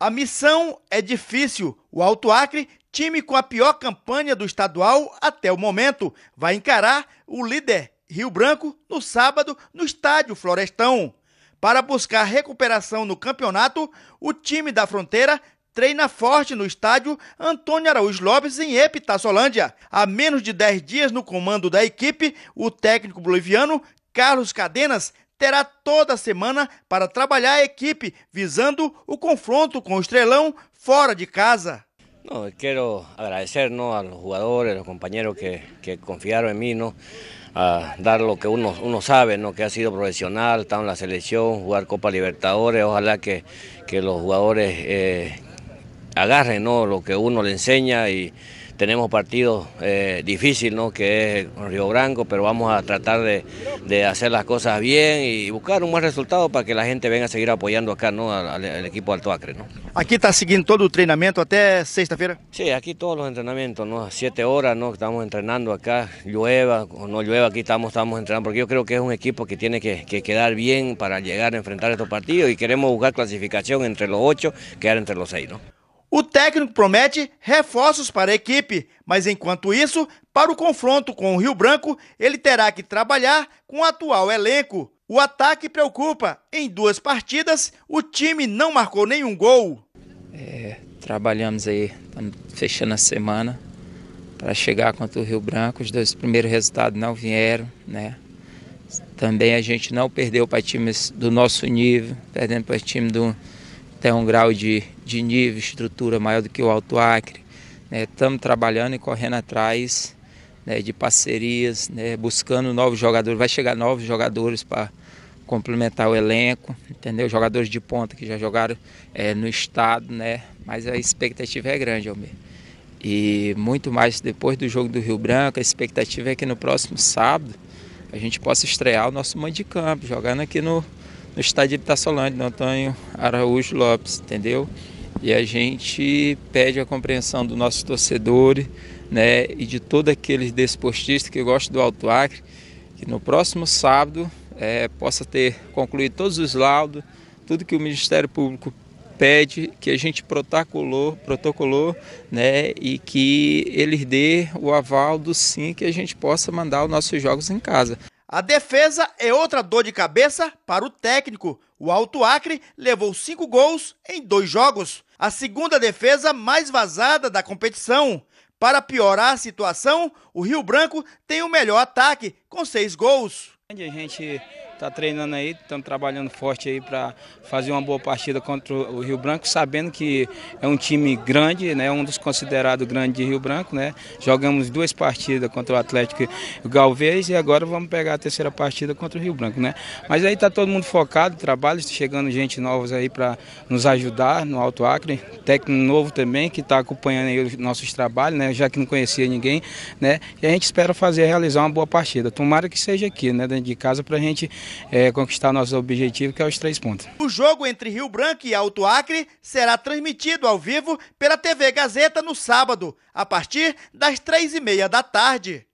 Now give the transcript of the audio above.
A missão é difícil. O Alto Acre, time com a pior campanha do estadual até o momento, vai encarar o líder Rio Branco no sábado no Estádio Florestão. Para buscar recuperação no campeonato, o time da fronteira treina forte no estádio Antônio Araújo Lopes em Epitaçolândia. Há menos de 10 dias no comando da equipe, o técnico boliviano Carlos Cadenas terá toda a semana para trabalhar a equipe, visando o confronto com o Estrelão fora de casa. No, quero agradecer ¿no? a los jugadores, a los compañeros que, que confiaron en mí, ¿no? a dar lo que uno, uno sabe, ¿no? que ha sido profesional, estar en la selección, jugar Copa Libertadores, ojalá que, que los jugadores eh, agarren ¿no? lo que uno le enseña y tenemos partidos eh, ¿no? que es Río Branco, pero vamos a tratar de, hacer las cosas bien y buscar un buen resultado para que la gente venga a seguir apoyando acá ¿no? al, equipo Alto Acre. ¿no? ¿Aquí está siguiendo todo el entrenamiento hasta sexta-feira? Sí, aquí todos los entrenamientos, ¿no? siete horas ¿no? estamos entrenando acá, llueva o no llueva, aquí estamos, estamos entrenando, porque yo creo que es un equipo que tiene que, que quedar bien para llegar a enfrentar estos partidos y queremos buscar clasificación entre los ocho, quedar entre los seis. ¿no? O técnico promete reforços para a equipe, mas enquanto isso, para o confronto com o Rio Branco, ele terá que trabalhar com o atual elenco. O ataque preocupa. Em duas partidas, o time não marcou nenhum gol. É, trabalhamos aí, estamos fechando a semana para chegar contra o Rio Branco. Os dois primeiros resultados não vieram, né? Também a gente não perdeu para times do nosso nível, perdendo para time do tem um grau de, de nível, estrutura maior do que o Alto Acre. Estamos né? trabalhando e correndo atrás né, de parcerias, né, buscando novos jogadores. Vai chegar novos jogadores para complementar o elenco, entendeu? Jogadores de ponta que já jogaram é, no estado, né? Mas a expectativa é grande, Almir. E muito mais depois do jogo do Rio Branco, a expectativa é que no próximo sábado a gente possa estrear o nosso mando de campo, jogando aqui no, no estádio de Itassolândia, tá no né? Antônio Araújo Lopes, entendeu? E a gente pede a compreensão do nosso torcedor né, e de todos aqueles desportistas que gostam do Alto Acre, que no próximo sábado é, possa ter concluído todos os laudos, tudo que o Ministério Público pede, que a gente protocolou, protocolou né, e que eles dê o aval do sim que a gente possa mandar os nossos jogos em casa. A defesa é outra dor de cabeça para o técnico. O Alto Acre levou cinco gols em dois jogos, a segunda defesa mais vazada da competição. Para piorar a situação, o Rio Branco tem o melhor ataque, com seis gols. A gente está treinando aí, estamos trabalhando forte aí para fazer uma boa partida contra o Rio Branco, sabendo que é um time grande, né, um dos considerados grandes de Rio Branco. Né? Jogamos duas partidas contra o Atlético e o Galvez e agora vamos pegar a terceira partida contra o Rio Branco. Né? Mas aí está todo mundo focado, trabalho, chegando gente novos aí para nos ajudar no Alto Acre, técnico novo também que está acompanhando aí os nossos trabalhos, né? já que não conhecia ninguém. Né? E a gente espera fazer realizar uma boa partida tomara que seja aqui, né, dentro de casa, para a gente é, conquistar nosso objetivo, que é os três pontos. O jogo entre Rio Branco e Alto Acre será transmitido ao vivo pela TV Gazeta no sábado, a partir das três e meia da tarde.